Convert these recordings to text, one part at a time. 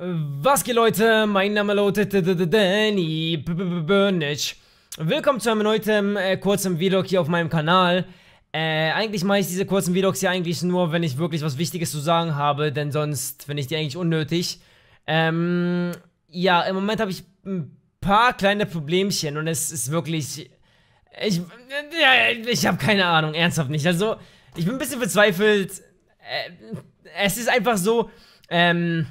Was geht Leute, mein Name lautet Danny Burnage. Willkommen zu einem neuen äh, kurzen Vlog hier auf meinem Kanal. Äh, eigentlich mache ich diese kurzen Vlogs hier eigentlich nur, wenn ich wirklich was Wichtiges zu sagen habe, denn sonst finde ich die eigentlich unnötig. Ähm, ja, im Moment habe ich ein paar kleine Problemchen und es ist wirklich... Ich, ja, ich habe keine Ahnung, ernsthaft nicht. Also, ich bin ein bisschen verzweifelt. Äh, es ist einfach so, ähm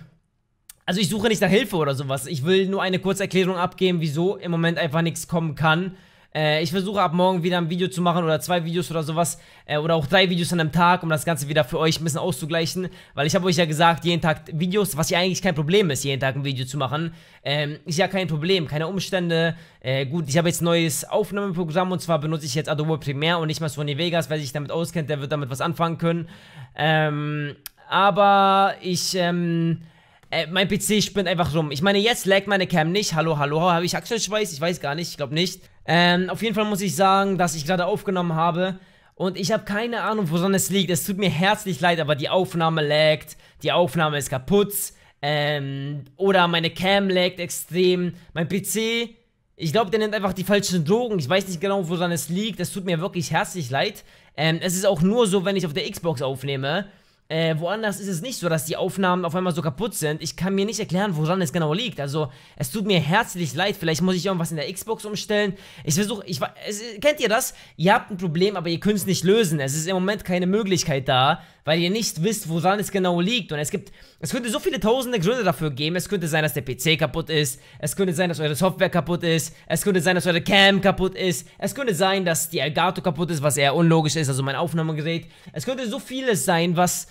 also ich suche nicht nach Hilfe oder sowas. Ich will nur eine Kurzerklärung abgeben, wieso im Moment einfach nichts kommen kann. Äh, ich versuche ab morgen wieder ein Video zu machen oder zwei Videos oder sowas. Äh, oder auch drei Videos an einem Tag, um das Ganze wieder für euch ein bisschen auszugleichen. Weil ich habe euch ja gesagt, jeden Tag Videos, was ja eigentlich kein Problem ist, jeden Tag ein Video zu machen. Ähm, ist ja kein Problem, keine Umstände. Äh, gut, ich habe jetzt ein neues Aufnahmeprogramm und zwar benutze ich jetzt Adobe Premiere und nicht mal Sony Vegas. Wer sich damit auskennt, der wird damit was anfangen können. Ähm, aber ich... Ähm, äh, mein PC spinnt einfach rum. Ich meine, jetzt lag meine Cam nicht. Hallo, hallo, habe ich Achselschweiß? Ich weiß gar nicht, ich glaube nicht. Ähm, auf jeden Fall muss ich sagen, dass ich gerade aufgenommen habe. Und ich habe keine Ahnung, woran es liegt. Es tut mir herzlich leid, aber die Aufnahme laggt. Die Aufnahme ist kaputt. Ähm, oder meine Cam laggt extrem. Mein PC, ich glaube, der nimmt einfach die falschen Drogen. Ich weiß nicht genau, woran es liegt. Es tut mir wirklich herzlich leid. Ähm, es ist auch nur so, wenn ich auf der Xbox aufnehme. Äh, woanders ist es nicht so, dass die Aufnahmen auf einmal so kaputt sind. Ich kann mir nicht erklären, woran es genau liegt. Also, es tut mir herzlich leid. Vielleicht muss ich irgendwas in der Xbox umstellen. Ich versuche, ich es, kennt ihr das? Ihr habt ein Problem, aber ihr könnt es nicht lösen. Es ist im Moment keine Möglichkeit da weil ihr nicht wisst, woran es genau liegt. Und es gibt, es könnte so viele tausende Gründe dafür geben. Es könnte sein, dass der PC kaputt ist. Es könnte sein, dass eure Software kaputt ist. Es könnte sein, dass eure Cam kaputt ist. Es könnte sein, dass die Elgato kaputt ist, was eher unlogisch ist, also mein Aufnahmegerät. Es könnte so vieles sein, was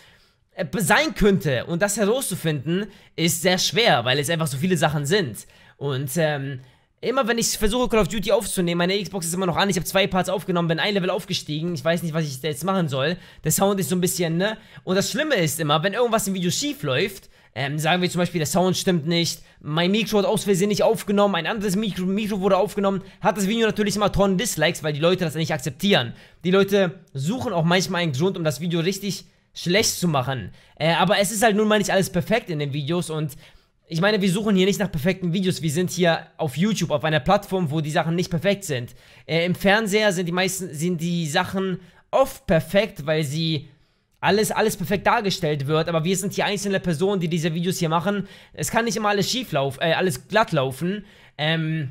äh, sein könnte. Und das herauszufinden ist sehr schwer, weil es einfach so viele Sachen sind. Und ähm, Immer wenn ich versuche, Call of Duty aufzunehmen, meine Xbox ist immer noch an. Ich habe zwei Parts aufgenommen, bin ein Level aufgestiegen. Ich weiß nicht, was ich da jetzt machen soll. Der Sound ist so ein bisschen, ne? Und das Schlimme ist immer, wenn irgendwas im Video schief läuft, ähm, sagen wir zum Beispiel, der Sound stimmt nicht, mein Mikro hat aus Versehen nicht aufgenommen, ein anderes Mikro, Mikro wurde aufgenommen, hat das Video natürlich immer Tonnen Dislikes, weil die Leute das nicht akzeptieren. Die Leute suchen auch manchmal einen Grund, um das Video richtig schlecht zu machen. Äh, aber es ist halt nun mal nicht alles perfekt in den Videos und ich meine, wir suchen hier nicht nach perfekten Videos. Wir sind hier auf YouTube, auf einer Plattform, wo die Sachen nicht perfekt sind. Äh, Im Fernseher sind die meisten, sind die Sachen oft perfekt, weil sie alles, alles perfekt dargestellt wird, aber wir sind hier einzelne Personen, die diese Videos hier machen. Es kann nicht immer alles schief laufen, äh, alles glatt laufen. Ähm,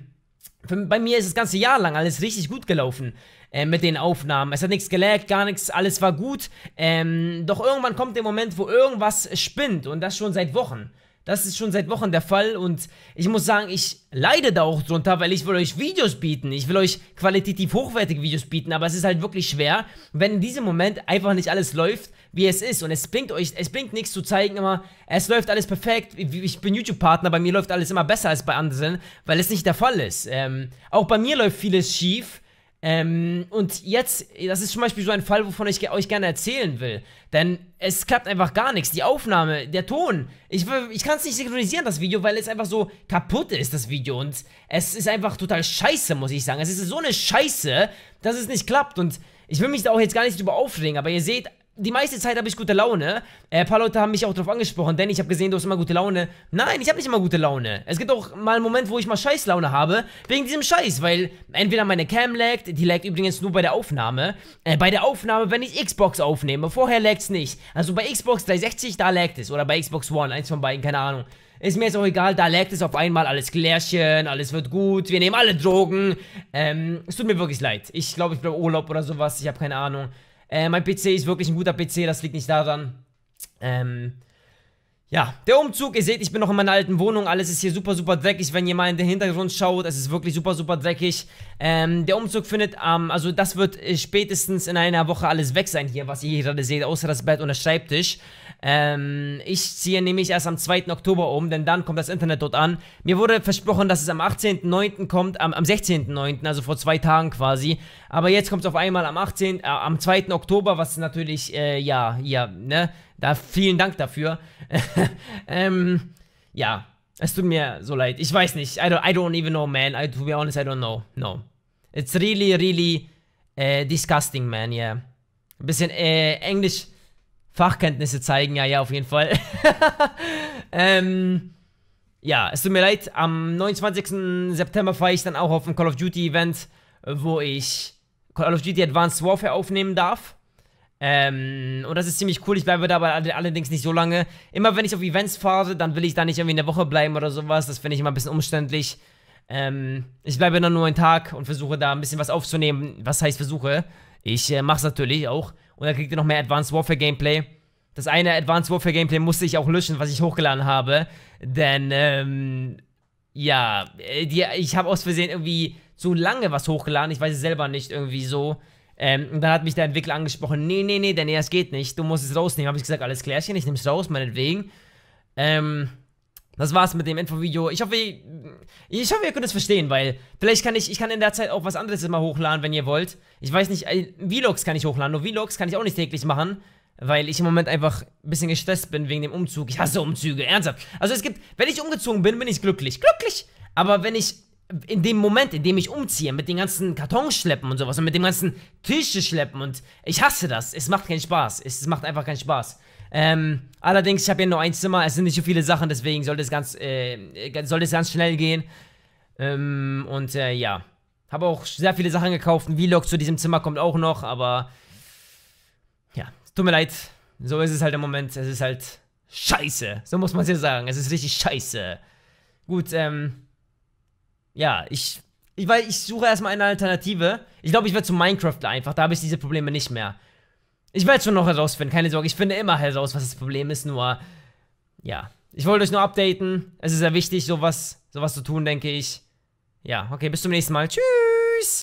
für, bei mir ist das ganze Jahr lang alles richtig gut gelaufen äh, mit den Aufnahmen. Es hat nichts gelaggt, gar nichts, alles war gut. Ähm, doch irgendwann kommt der Moment, wo irgendwas spinnt und das schon seit Wochen. Das ist schon seit Wochen der Fall und ich muss sagen, ich leide da auch drunter, weil ich will euch Videos bieten. Ich will euch qualitativ hochwertige Videos bieten, aber es ist halt wirklich schwer, wenn in diesem Moment einfach nicht alles läuft, wie es ist. Und es bringt euch, es bringt nichts zu zeigen immer, es läuft alles perfekt, ich bin YouTube-Partner, bei mir läuft alles immer besser als bei anderen, weil es nicht der Fall ist. Ähm, auch bei mir läuft vieles schief ähm, und jetzt, das ist zum Beispiel so ein Fall, wovon ich euch gerne erzählen will. Denn es klappt einfach gar nichts. Die Aufnahme, der Ton. Ich, ich kann es nicht synchronisieren, das Video, weil es einfach so kaputt ist, das Video. Und es ist einfach total scheiße, muss ich sagen. Es ist so eine Scheiße, dass es nicht klappt. Und ich will mich da auch jetzt gar nicht drüber aufregen, aber ihr seht, die meiste Zeit habe ich gute Laune. Äh, ein paar Leute haben mich auch darauf angesprochen, denn ich habe gesehen, du hast immer gute Laune. Nein, ich habe nicht immer gute Laune. Es gibt auch mal einen Moment, wo ich mal Scheißlaune habe, wegen diesem Scheiß, weil entweder meine Cam laggt, die laggt übrigens nur bei der Aufnahme. Äh, bei der Aufnahme, wenn ich Xbox aufnehme, vorher laggt es nicht. Also bei Xbox 360, da laggt es. Oder bei Xbox One, eins von beiden, keine Ahnung. Ist mir jetzt auch egal, da laggt es auf einmal alles Klärchen, alles wird gut, wir nehmen alle Drogen. Ähm, es tut mir wirklich leid. Ich glaube, ich brauche Urlaub oder sowas, ich habe keine Ahnung. Äh, mein PC ist wirklich ein guter PC, das liegt nicht daran. Ähm, ja, der Umzug, ihr seht, ich bin noch in meiner alten Wohnung, alles ist hier super, super dreckig, wenn ihr mal in den Hintergrund schaut, es ist wirklich super, super dreckig. Ähm, der Umzug findet am, ähm, also das wird spätestens in einer Woche alles weg sein hier, was ihr hier gerade seht, außer das Bett und der Schreibtisch. Ähm, ich ziehe nämlich erst am 2. Oktober um, denn dann kommt das Internet dort an. Mir wurde versprochen, dass es am 18.9. kommt, am, am 16.09., also vor zwei Tagen quasi. Aber jetzt kommt es auf einmal am 18., äh, am 2. Oktober, was natürlich, äh, ja, ja, ne, da vielen Dank dafür. ähm, ja, es tut mir so leid. Ich weiß nicht. I don't, I don't even know, man. I, to be honest, I don't know. No. It's really, really äh, disgusting, man, yeah. Ein bisschen äh, Englisch Fachkenntnisse zeigen, ja, ja, auf jeden Fall. ähm, ja, es tut mir leid, am 29. September fahre ich dann auch auf ein Call of Duty Event, wo ich Call of Duty Advanced Warfare aufnehmen darf. Ähm, und das ist ziemlich cool. Ich bleibe dabei allerdings nicht so lange. Immer wenn ich auf Events fahre, dann will ich da nicht irgendwie eine Woche bleiben oder sowas. Das finde ich immer ein bisschen umständlich. Ähm, ich bleibe dann nur einen Tag und versuche da ein bisschen was aufzunehmen. Was heißt versuche? Ich äh, mache es natürlich auch. Und dann kriegt ihr noch mehr Advanced Warfare Gameplay. Das eine Advanced Warfare Gameplay musste ich auch löschen, was ich hochgeladen habe. Denn, ähm, ja, äh, die, ich habe aus Versehen irgendwie zu lange was hochgeladen. Ich weiß es selber nicht, irgendwie so. Ähm, und dann hat mich der Entwickler angesprochen: Nee, nee, nee, Danny, es geht nicht. Du musst es rausnehmen. Habe ich gesagt: Alles klärchen, ich nehme es raus, meinetwegen. Ähm, das war's mit dem Infovideo. Ich hoffe, ich hoffe, ihr könnt es verstehen, weil vielleicht kann ich, ich kann in der Zeit auch was anderes immer hochladen, wenn ihr wollt. Ich weiß nicht, äh, Vlogs kann ich hochladen, nur Vlogs kann ich auch nicht täglich machen, weil ich im Moment einfach ein bisschen gestresst bin wegen dem Umzug. Ich hasse Umzüge, ernsthaft. Also es gibt, wenn ich umgezogen bin, bin ich glücklich, glücklich. Aber wenn ich in dem Moment, in dem ich umziehe, mit den ganzen Kartons schleppen und sowas und mit dem ganzen Tische schleppen und ich hasse das. Es macht keinen Spaß. Es macht einfach keinen Spaß. Ähm, allerdings, ich habe hier nur ein Zimmer, es sind nicht so viele Sachen, deswegen sollte es ganz, äh, sollte es ganz schnell gehen. Ähm, und äh, ja. Habe auch sehr viele Sachen gekauft. Ein Vlog zu diesem Zimmer kommt auch noch, aber ja, tut mir leid. So ist es halt im Moment. Es ist halt scheiße. So muss man es ja sagen. Es ist richtig scheiße. Gut, ähm. Ja, ich. Ich, weil ich suche erstmal eine Alternative. Ich glaube, ich werde zu Minecraft einfach. Da habe ich diese Probleme nicht mehr. Ich werde es schon noch herausfinden, keine Sorge. Ich finde immer heraus, was das Problem ist, nur. Ja. Ich wollte euch nur updaten. Es ist sehr wichtig, sowas, sowas zu tun, denke ich. Ja, okay, bis zum nächsten Mal. Tschüss.